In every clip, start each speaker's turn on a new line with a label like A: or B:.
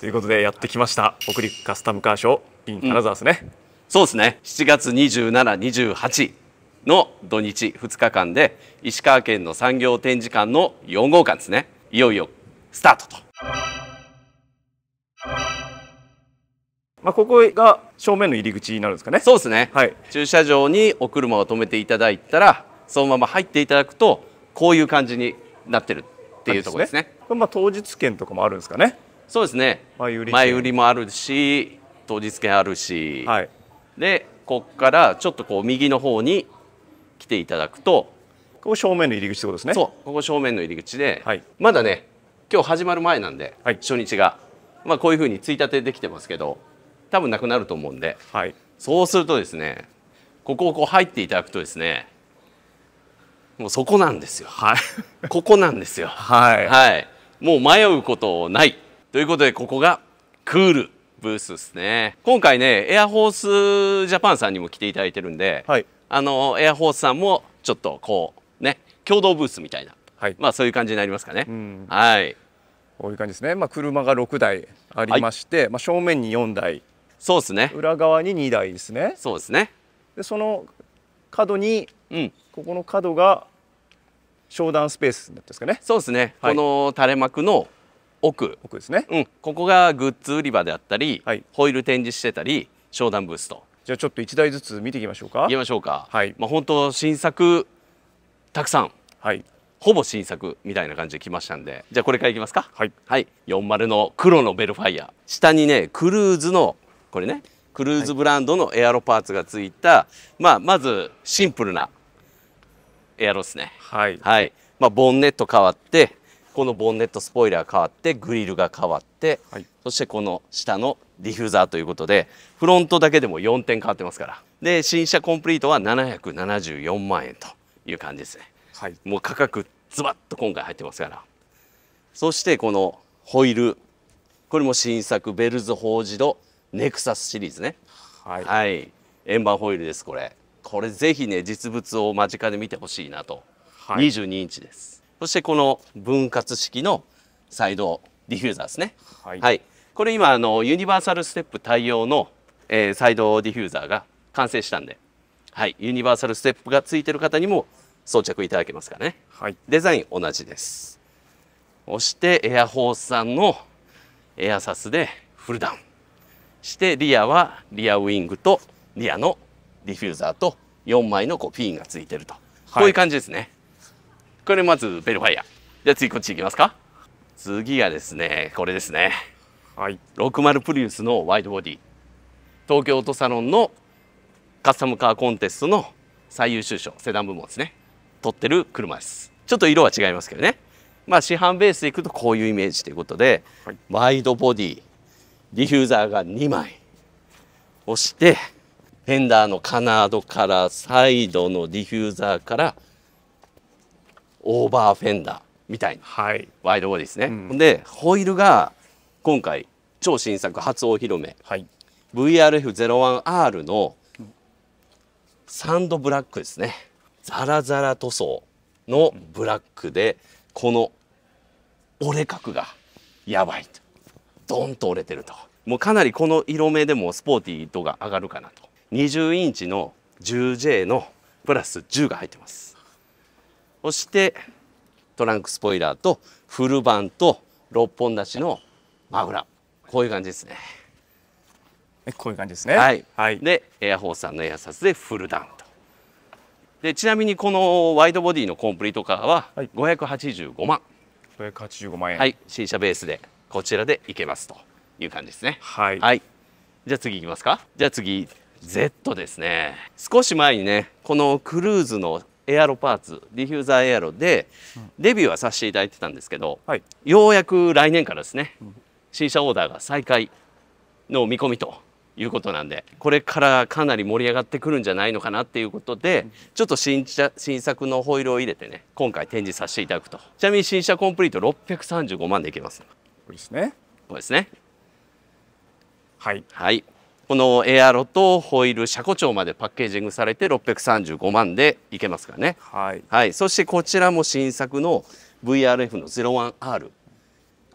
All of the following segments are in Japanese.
A: ということでやってきました北陸カスタムカーショー in 金沢ですね、うん、そうですね7月2728の土日2日間で石川県の産業展示館の4号館ですねいよいよスタートと。まあ、ここが正面の入り口になるんですかねそうですね、はい、駐車場にお車を止めていただいたらそのまま入っていただくとこういう感じになってるっていうところですね、ね、まあ、当日券とかもあるんですかねそうですね前売り前売りもあるし当日券あるし、はい、でここからちょっとこう右の方に来ていただくとここ正面の入り口ってことですねそうここ正面の入り口で、はい、まだね今日始まる前なんで、はい、初日が、まあ、こういうふうについたてできてますけど多分なくなると思うんで、はい、そうするとですねここをこう入っていただくとですねもうそこなんですよ、はい、ここなんですよ、はい、はい、もう迷うことないということでここがクールブースですね今回ねエアホースジャパンさんにも来ていただいてるんで、はい、あのエアホースさんもちょっとこうね共同ブースみたいな、はい、まあそういう感じになりますかね、うん、はいこういう感じですね、まあ、車が6台ありまして、はい、まあ、正面に4台そうですね裏側に2台ですねそうですねでその角に、うん、ここの角が商談スペースですかねそうですね、はい、この垂れ幕の奥奥ですね、うん、ここがグッズ売り場であったり、はい、ホイール展示してたり商談ブースとじゃあちょっと1台ずつ見ていきましょうかいきましょうかはい、まあ、本当新作たくさん、はい、ほぼ新作みたいな感じで来ましたんでじゃあこれからいきますかはい、はい、40の黒のベルファイア下にねクルーズのこれねクルーズブランドのエアロパーツがついた、はい、まあ、まずシンプルなエアロですねはい、はいまあ、ボンネット変わってこのボンネットスポイラー変わってグリルが変わって、はい、そしてこの下のディフューザーということでフロントだけでも4点変わってますからで新車コンプリートは774万円という感じですね、はい、もう価格ズバッと今回入ってますからそしてこのホイールこれも新作ベルズホージド・ネクサスシリーズねはい、はい、円盤ホイールですこれこれぜひね実物を間近で見てほしいなと、はい、22インチですそしてこの分割式のサイドディフューザーですね。はい、はい、これ今あのユニバーサルステップ対応の、えー、サイドディフューザーが完成したんで、はい、ユニバーサルステップが付いてる方にも装着いただけますかね。はい、デザイン同じです。押してエアホースさんのエアサスでフルダウンしてリアはリアウィングとリアのディフューザーと4枚のこうピンがついてると、はい、こういう感じですね。これまずベルファイアじゃあ次こっち行きますか次がですねこれですねはい60プリウスのワイドボディ東京オートサロンのカスタムカーコンテストの最優秀賞セダン部門ですね取ってる車ですちょっと色は違いますけどねまあ市販ベースでいくとこういうイメージということで、はい、ワイドボディディフューザーが2枚押してフェンダーのカナードからサイドのディフューザーからオーバーフェンダーみたいな、はい、ワイドボディですね、うん、でホイールが今回超新作初お披露目、はい、VRF01R のサンドブラックですねザラザラ塗装のブラックでこの折れ角がやばいとドンと折れてるともうかなりこの色目でもスポーティー度が上がるかなと20インチの 10J のプラス10が入ってますそしてトランクスポイラーとフルバンと6本立ちのマフラーこういう感じですねこういう感じですねはい、はい、でエアホースさんのエアサスでフルダウンとでちなみにこのワイドボディのコンプリートカーは585万、はい、585万円はい新車ベースでこちらでいけますという感じですね、はい、はい、じゃあ次いきますかじゃあ次 Z ですね少し前にねこのクルーズのエアロパーツディフューザーエアロでデビューはさせていただいてたんですけど、はい、ようやく来年からですね、新車オーダーが再開の見込みということなんでこれからかなり盛り上がってくるんじゃないのかなっていうことで、ちょっと新車新作のホイールを入れてね今回展示させていただくとちなみに新車コンプリート635万でいきますこれですねこれですねはい、はいこのエアロとホイール車庫長までパッケージングされて635万でいけますからね、はい、はい、そしてこちらも新作の VRF の 01R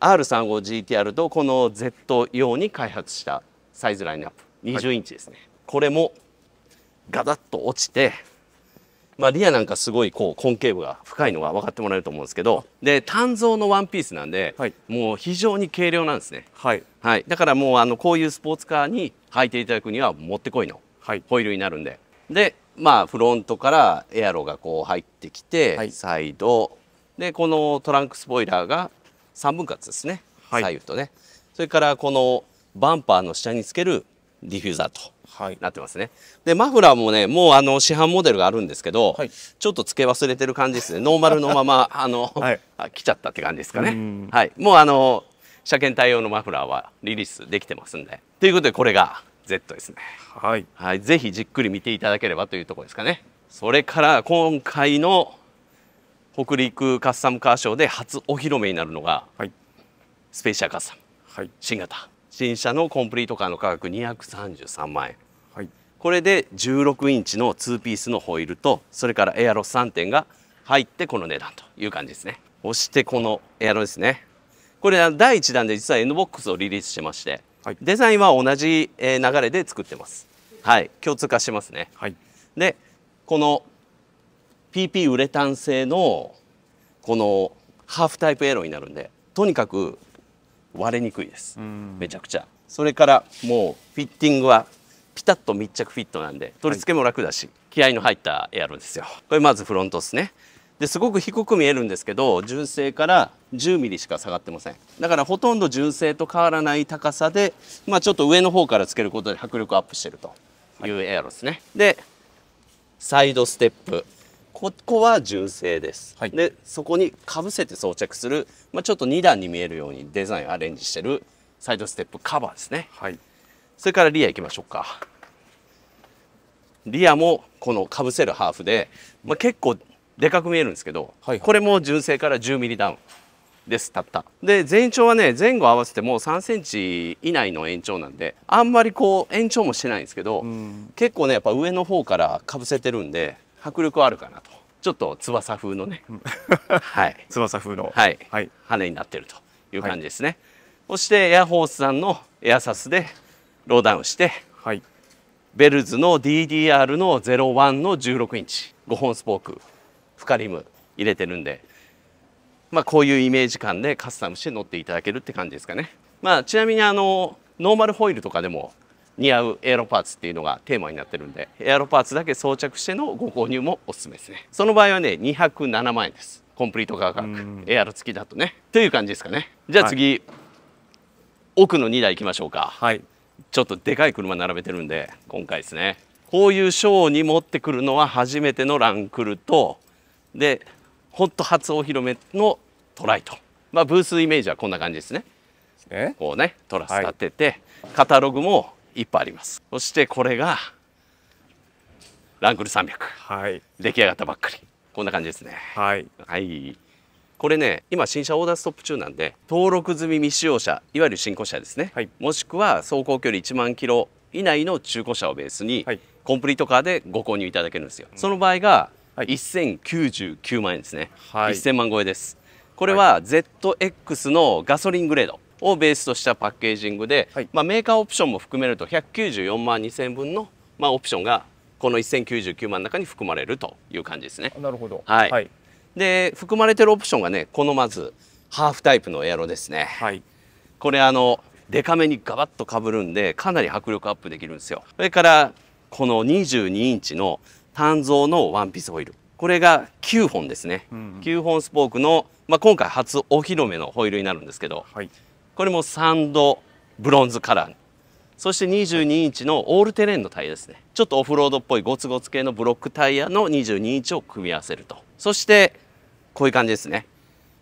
A: R35GTR とこの Z 用に開発したサイズラインナップ20インチですね、はい、これもガタッと落ちてまあ、リアなんかすごいこう根茎部が深いのが分かってもらえると思うんですけどで単造のワンピースなんで、はい、もう非常に軽量なんですね、はいはい、だからもうあのこういうスポーツカーに履いていただくにはもってこいのホイールになるんでで、まあ、フロントからエアロがこう入ってきて、サイドでこのトランクスポイラーが3分割ですね、左右とねそれからこのバンパーの下につけるディフューザーとなってますね、でマフラーもねもうあの市販モデルがあるんですけど、はい、ちょっと付け忘れてる感じですねノーマルのまま あの、はい、来ちゃったって感じですかねはいもうあの車検対応のマフラーはリリースできてますんでということでこれが Z ですねはい、はい、ぜひじっくり見ていただければというとこですかねそれから今回の北陸カスタムカーショーで初お披露目になるのが、はい、スペーシアカスタム、はい、新型新車のコンプリートカーの価格233万円これで16インチの2ピースのホイールとそれからエアロス3点が入ってこの値段という感じですね押してこのエアロですねこれ第1弾で実は N ボックスをリリースしてまして、はい、デザインは同じ流れで作ってますはい共通化してますね、はい、でこの PP ウレタン製のこのハーフタイプエロになるんでとにかく割れにくいですめちゃくちゃそれからもうフィッティングはピタッと密着フィットなんで取り付けも楽だし、はい、気合の入ったエアロですよこれまずフロントですねですごく低く見えるんですけど純正から1 0ミリしか下がってませんだからほとんど純正と変わらない高さで、まあ、ちょっと上の方からつけることで迫力アップしてるというエアロですね、はい、でサイドステップここは純正です、はい、でそこにかぶせて装着する、まあ、ちょっと2段に見えるようにデザインアレンジしてるサイドステップカバーですね、はい、それからリア行きましょうか。リアもこのかぶせるハーフで、まあ、結構でかく見えるんですけど、はいはい、これも純正から1 0ミリダウンですたったで全長はね前後合わせてもう3センチ以内の延長なんであんまりこう延長もしてないんですけど、結構ねやっぱ上の方からかぶせてるんで迫力はあるかなとちょっと翼風のね、はい、翼風の、はいはい、羽になってるという感じですね、はい、そしてエアホースさんのエアサスでローダウンして、はい、ベルズの DDR の01の16インチ5本スポークフカリム入れてるんで、まあ、こういうイメージ感でカスタムして乗っていただけるって感じですかね、まあ、ちなみにあのノーマルホイールとかでも似合うエアロパーツっていうのがテーマになってるんでエアロパーツだけ装着してのご購入もおすすめですねその場合はね207万円ですコンプリート価格エアロ付きだとねという感じですかねじゃあ次、はい、奥の2台いきましょうかはいちょっとでかい車並べてるんで今回ですねこういうショーに持ってくるのは初めてのランクルとでほんと初お披露目のトライと、まあ、ブースイメージはこんな感じですね。こうねトラス立てて、はい、カタログもいっぱいありますそしてこれがランクル300、はい、出来上がったばっかりこんな感じですねはい、はいこれね今新車オーダーストップ中なんで登録済み未使用車いわゆる新古車ですね、はい、もしくは走行距離1万キロ以内の中古車をベースに、はい、コンプリートカーでご購入いただけるんですよ、うん、その場合が1099万円ですね、はい、1000万超えですこれは ZX のガソリングレードをベースとしたパッケージングで、はい、まあ、メーカーオプションも含めると194万2000分の、まあ、オプションがこの1099万の中に含まれるという感じですね。なるほど、はい、はいで含まれてるオプションがねこのまずハーフタイプのエアロですね、はい、これあのデカめにガバッとかぶるんでかなり迫力アップできるんですよそれからこの22インチの単造のワンピースホイールこれが9本ですね、うん9本スポークの、まあ、今回初お披露目のホイールになるんですけど、はい、これもサンドブロンズカラーそして22インチのオールテレーンのタイヤですねちょっとオフロードっぽいゴツゴツ系のブロックタイヤの22インチを組み合わせるとそしてこういう感じですね。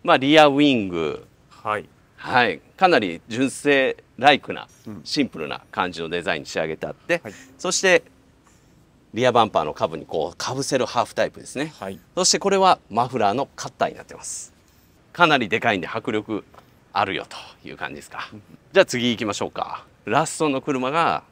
A: まあ、リアウィング、はい、はい、かなり純正ライクなシンプルな感じのデザインに仕上げてあって、うんはい、そしてリアバンパーの下部にこうかぶせるハーフタイプですね、はい、そしてこれはマフラーのカッターになってますかなりでかいんで迫力あるよという感じですか、じゃあ次行きましょうかラストの車が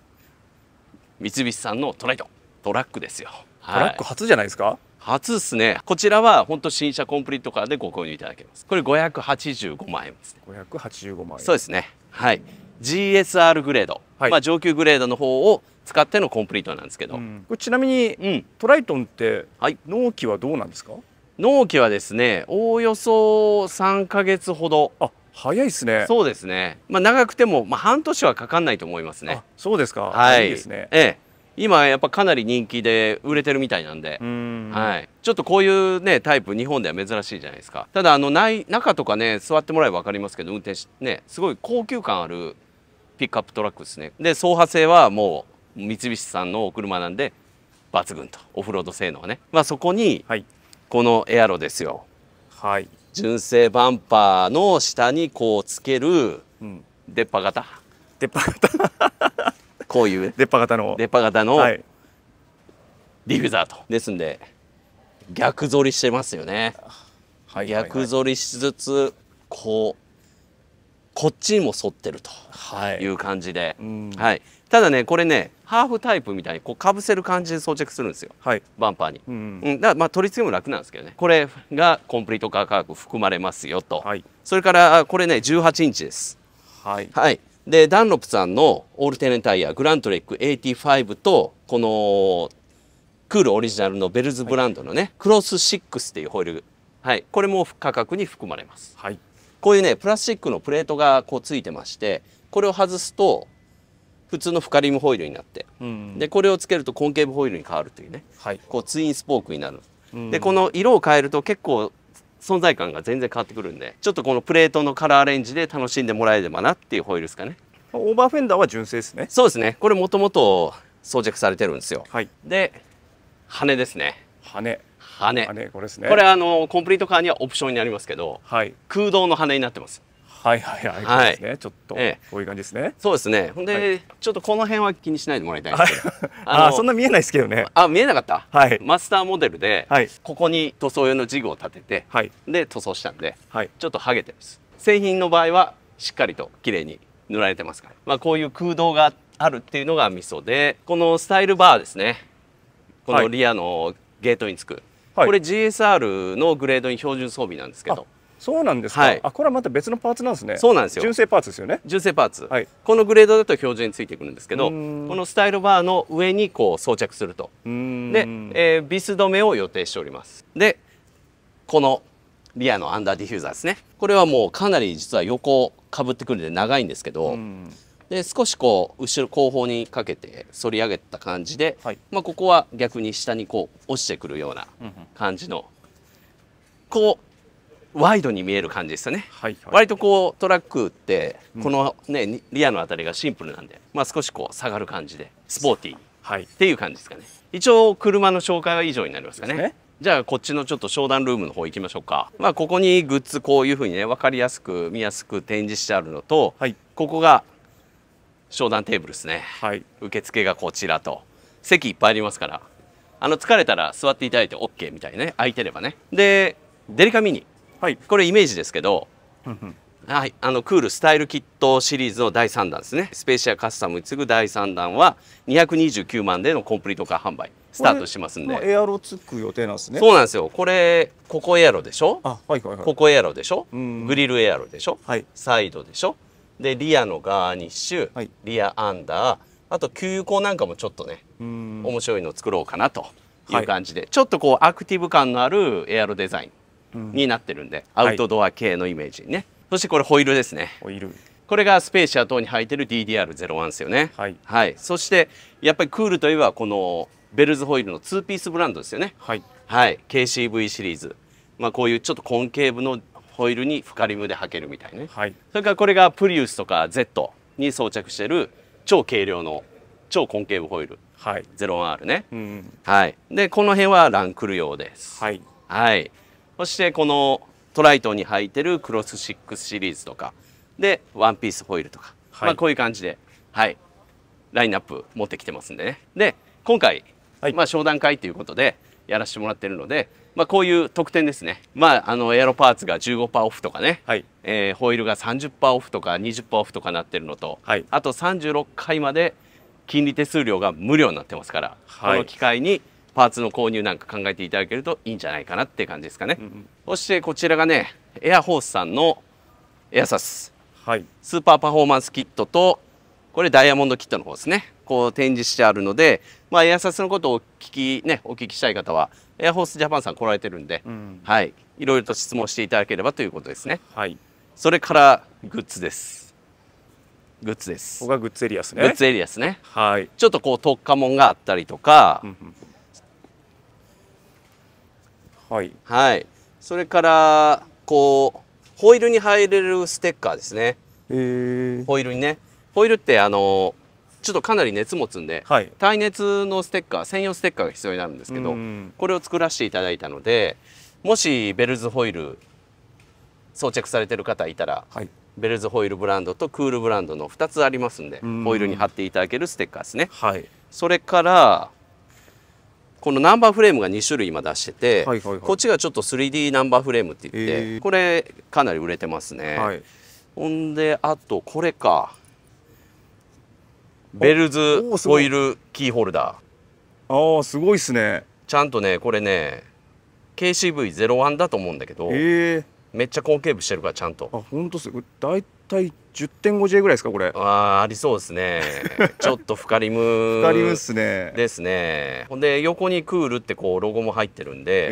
A: 三菱さんのトライトトラックですよトラック初じゃないですか、はい初っすねこちらは本当新車コンプリートカーでご購入いただけますこれ585万円ですね585万円そうですねはい GSR グレード、はい、まあ上級グレードの方を使ってのコンプリートなんですけど、うん、これちなみに、うん、トライトンって、はい、納期はどうなんですか納期はですねおおよそ3か月ほどあ早いですねそうですね、まあ、長くても、まあ、半年はかかんないと思いますねそうですかはいいいですねええ今やっぱかなり人気で売れてるみたいなんでうんはい、ちょっとこういうねタイプ日本では珍しいじゃないですかただあのい中とかね座ってもらえば分かりますけど運転しねすごい高級感あるピックアップトラックですねで走破性はもう三菱さんのお車なんで抜群とオフロード性能ね、まあ、そこにこのエアロですよ、はい、純正バンパーの下にこうつける出っ歯型、出っ歯型 こういう出っ歯型の出っ歯型のディフューザーとですんで逆反りしてますよね、はいはいはい、逆反りしつつこうこっちにも反ってるという感じで、はい、はい、ただねこれねハーフタイプみたいにこうかぶせる感じで装着するんですよ、はい、バンパーに、うん、うん、だからまあ取り付けも楽なんですけどねこれがコンプリートカー価格含まれますよと、はい、それからこれね18インチですはい、はいでダンロップさんのオールテネタイヤグラントレック85とこのクールオリジナルのベルズブランドのね、はい、クロス6っていうホイール、はい、これも価格に含まれます、はい、こういうねプラスチックのプレートがこうついてましてこれを外すと普通のフカリムホイールになって、うん、でこれをつけるとコンケーブホイールに変わるというね、はい、こうツインスポークになる、うん、でこの色を変えると結構存在感が全然変わってくるんでちょっとこのプレートのカラーアレンジで楽しんでもらえればなっていうホイールですかねオーバーフェンダーは純正ですねそうですねこれもともと装着されてるんですよ、はい、で羽ですね羽羽羽これですねこれあのコンプリートカーにはオプションになりますけど、はい、空洞の羽になってますはいはいはい、はい、ですねちょっと、ええ、こういう感じですねそうですねほんで、はい、ちょっとこの辺は気にしないでもらいたいんですけどああそんな見えないですけどねあ見えなかったはいマスターモデルで、はい、ここに塗装用のジグを立てて、はい、で塗装したんで、はい、ちょっとはげてます製品の場合はしっかりと綺麗に塗られてますから、まあ、こういう空洞があるっていうのがミソでこのスタイルバーですねこのリアのゲートにつく、はい、これ GSR のグレードに標準装備なんですけどそうなんですか、はい、あこれはまた別のパーツなんですねそうなんですよ純正パーツですよね純正パーツ、はい、このグレードだと標準についてくるんですけどこのスタイルバーの上にこう装着するとで、えー、ビス止めを予定しておりますでこのリアのアンダーディフューザーですねこれはもうかなり実は横をかぶってくるんで長いんですけどで少しこう後ろ後方にかけて反り上げた感じで、はい、まあ、ここは逆に下にこう落ちてくるような感じの、こうワイドに見える感じですよね、はいはい、割とこうトラックってこのね、うん、リアの辺りがシンプルなんで、まあ、少しこう下がる感じでスポーティー、っていう感じですかね一応車の紹介は以上になりますかねじゃあこっちのちょっと商談ルームの方行きましょうか。まあここにグッズこういうふうにね分かりやすく見やすく展示してあるのと、はい、ここが商談テーブルですね、はい、受付がこちらと席いっぱいありますからあの疲れたら座っていただいて OK みたいね空いてればねでデリカミニ、はい、これイメージですけどはい、あのクールスタイルキットシリーズの第3弾ですねスペーシアカスタムに次ぐ第3弾は229万でのコンプリートカー販売スタートしますんでエアロつく予定なんですねそうなんですよこれここエアロでしょあ、はいはいはい、ここエアロでしょ、グリルエアロでしょ、はい、サイドでしょでリアのガーニッシュ、はい、リアアンダーあと給油口なんかもちょっとね面白いのを作ろうかなという感じで、はい、ちょっとこうアクティブ感のあるエアロデザインになってるんで、アウトドア系のイメージにね、はい、そしてこれホイールですねホイールこれがスペーシア等に入ってる DDR01 ですよね、はい、はい、そしてやっぱりクールといえばこのベルズホイールの2ピースブランドですよねはい、はい、KCV シリーズ、まあ、こういうちょっとコンケーブのホイールにフカリムで履けるみたいね、はい、それからこれがプリウスとか Z に装着してる超軽量の超コンケーブホイール、はい、01R ね、うん、はい、でこの辺はランクル用です、はい、はい、そしてこのトライトンに履いてるクロス6シリーズとかでワンピースホイールとか、はい、まあ、こういう感じで、はい、ラインナップ持ってきてますんでねで今回、まあ、商談会ということで、やらせてもらってるので、まあ、こういう特典ですね、まあ、あのエアロパーツが15%オフとかね、はい、えー、ホイールが30%オフとか20%オフとかなってるのと、はい、あと36回まで金利手数料が無料になってますから、はい、この機会にパーツの購入なんか考えていただけるといいんじゃないかなって感じですかね、うんうん、そしてこちらがねエアホースさんのエアサス、はい、スーパーパフォーマンスキットとこれダイヤモンドキットの方ですねこう展示してあるのでまあ、エアサスのことをお聞き、ね、お聞きしたい方は、エアホースジャパンさん来られてるんで、うん、はい、いろいろと質問していただければということですね。はい。それからグッズです。グッズです。ここがグッズエリアですね。グッズエリアですね。はい。ちょっとこう特化門があったりとか、はい。はい。それからこうホイールに入れるステッカーですね。へえホイールにね、ホイールってあのちょっとかなり熱持つんで、はい、耐熱のステッカー専用ステッカーが必要になるんですけどこれを作らせていただいたのでもしベルズホイール装着されてる方いたら、はい、ベルズホイールブランドとクールブランドの2つありますんでホイールに貼っていただけるステッカーですね。はい、それからこのナンバーフレームが2種類今出してて、はいはいはい、こっちがちょっと 3D ナンバーフレームって言って、これかなり売れてますね、はい、ほんであとこれか
B: ベルズオイ
A: ルキーホルダーああすごいっすねちゃんとねこれね KCV01 だと思うんだけど、えー、めっちゃ後継部してるからちゃんとあ本当っすよ大体 10.5J ぐらいですかこれああありそうですね ちょっとフカリムフカリムっすねですねほんで横にクールってこうロゴも入ってるんで、え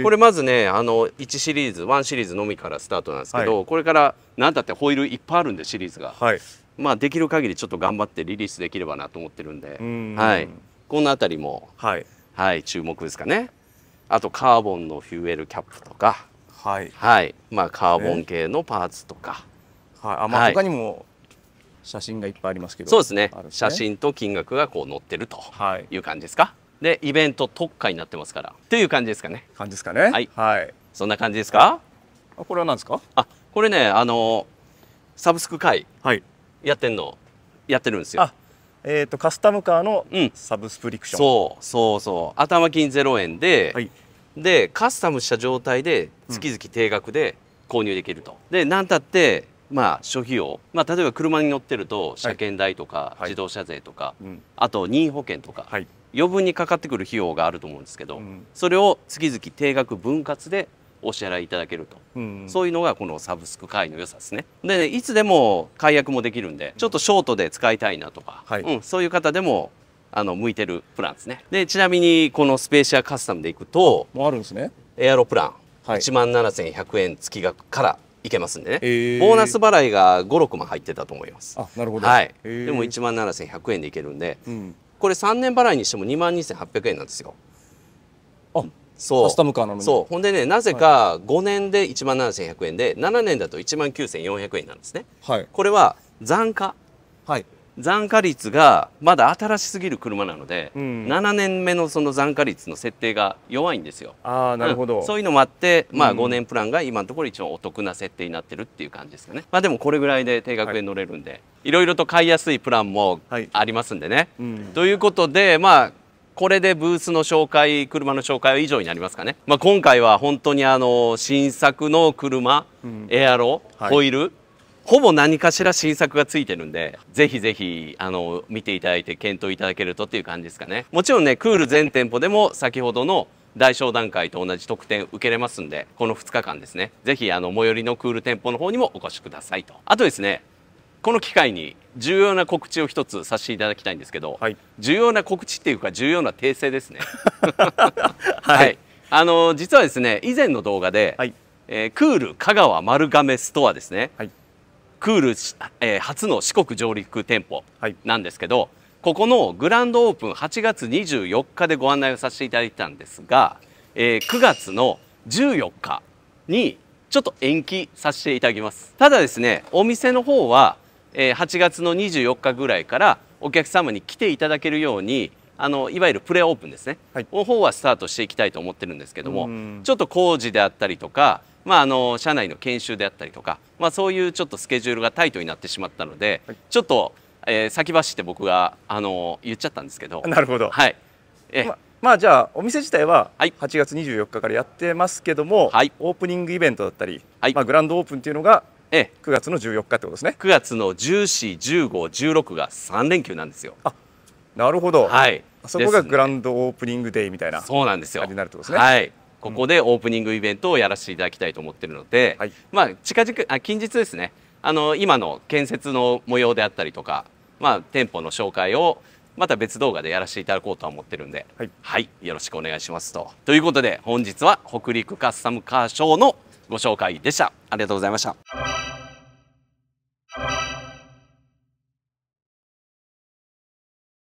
A: ー、これまずねあの1シリーズ1シリーズのみからスタートなんですけど、はい、これから何だってホイールいっぱいあるんでシリーズが、はい、まあ、できる限りちょっと頑張ってリリースできればなと思ってるんで、んはい、この辺りも、はい、はい、注目ですかね。あとカーボンのフューエルキャップとか、はい、はい、まあカーボン系のパーツとか、はい、あ、まあ、他にも写真がいっぱいありますけど、そうですね。ね写真と金額がこう載ってるという感じですか。はい、で、イベント特価になってますから、という感じですかね。感じですかね。はい、はい、そんな感じですか。あ、これは何ですか。あ、これね、あのサブスク会、はい、やってんのやってるんですよ。えーと、カスタムカーのサブスプリクション、うん、そうそうそう頭金0円で、はい、でカスタムした状態で月々定額で購入できると、うん、で何たってまあ諸費用、まあ、例えば車に乗ってると車検代とか、自動車税とか、はい、あと任意保険とか、余分にかかってくる費用があると思うんですけど、うん、それを月々定額分割でお支払いいただけると、うん、そういうのがこのサブスク会員の良さですねでいつでも解約もできるんでちょっとショートで使いたいなとか、はい、うん、そういう方でもあの向いてるプランですねでちなみにこのスペーシアカスタムでいくともうあるんですねエアロプラン、はい、1万7100円月額からいけますんでね、えー、ボーナス払いが56万入ってたと思いますあなるほど、はい、えー、でも1万7100円でいけるんで、うん、これ3年払いにしても2万2800円なんですよあ、そうカスタムカーなのにそうほんでねなぜか5年で1万7100円で7年だと1万9400円なんですね、はい、これは残価、はい、残価率がまだ新しすぎる車なので、うん、7年目のその残価率の設定が弱いんですよああなるほど、うん、そういうのもあって、まあ、5年プランが今のところ一応お得な設定になってるっていう感じですかね、まあ、でもこれぐらいで定額で乗れるんで、はい、いろいろと買いやすいプランもありますんでね、はいうん、ということでまあこれでブースの紹介車の紹介は以上になりますかね、まあ、今回は本当にあの新作の車、うん、エアロ、ホイールほぼ何かしら新作がついてるんでぜひぜひあの見ていただいて検討いただけるとっていう感じですかねもちろんねクール全店舗でも先ほどの大商談会と同じ特典受けれますんでこの2日間ですねぜひあの最寄りのクール店舗の方にもお越しくださいとあとですねこの機会に重要な告知を一つさせていただきたいんですけど、はい、重要な告知っていうか重要な訂正ですね。はい、はい、あの実はですね以前の動画で、はい、えー、クール香川丸亀ストアですね、はい、クール、えー、初の四国上陸店舗なんですけど、ここのグランドオープン8月24日でご案内をさせていただいたんですが、えー、9月の14日にちょっと延期させていただきます。ただですねお店の方はえ8月の24日ぐらいからお客様に来ていただけるようにあのいわゆるプレオープンですね、はい、の方はスタートしていきたいと思ってるんですけどもちょっと工事であったりとか、まあ、あの社内の研修であったりとか、まあ、そういうちょっとスケジュールがタイトになってしまったので、はい、ちょっと、えー、先走って僕があの言っちゃったんですけど なるほど、はいえままあじゃあお店自体は8月24日からやってますけども、はい、オープニングイベントだったり、はいまあ、グランドオープンっていうのがええ、9月の14日ってことですね9月の14、15、16が3連休なんですよあなるほど、はい、そこがグランドオープニングデーみたいなそうなんですよになるとはいここでオープニングイベントをやらせていただきたいと思ってるので、はい、まあ近々あ近日ですねあの今の建設の模様であったりとか、まあ、店舗の紹介をまた別動画でやらせていただこうと思ってるんで、はい、はい、よろしくお願いしますと。ということで本日は北陸カスタムカーショーの「ご紹介でしたありがとうございました